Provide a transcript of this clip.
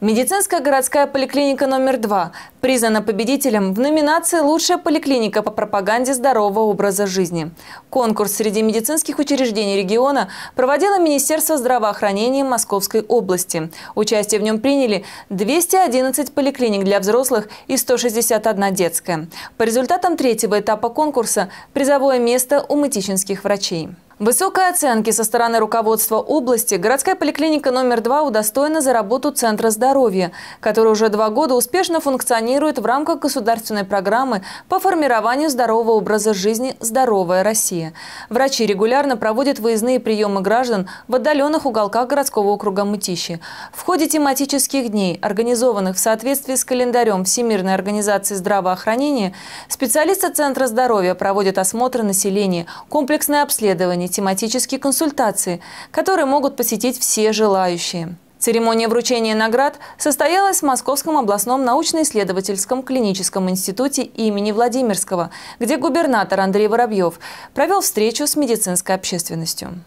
Медицинская городская поликлиника номер 2 признана победителем в номинации «Лучшая поликлиника по пропаганде здорового образа жизни». Конкурс среди медицинских учреждений региона проводило Министерство здравоохранения Московской области. Участие в нем приняли 211 поликлиник для взрослых и 161 детская. По результатам третьего этапа конкурса – призовое место у мытищинских врачей. Высокой оценки со стороны руководства области городская поликлиника номер 2 удостоена за работу Центра здоровья, который уже два года успешно функционирует в рамках государственной программы по формированию здорового образа жизни «Здоровая Россия». Врачи регулярно проводят выездные приемы граждан в отдаленных уголках городского округа Мытищи. В ходе тематических дней, организованных в соответствии с календарем Всемирной организации здравоохранения, специалисты Центра здоровья проводят осмотры населения, комплексное обследование, тематические консультации, которые могут посетить все желающие. Церемония вручения наград состоялась в Московском областном научно-исследовательском клиническом институте имени Владимирского, где губернатор Андрей Воробьев провел встречу с медицинской общественностью.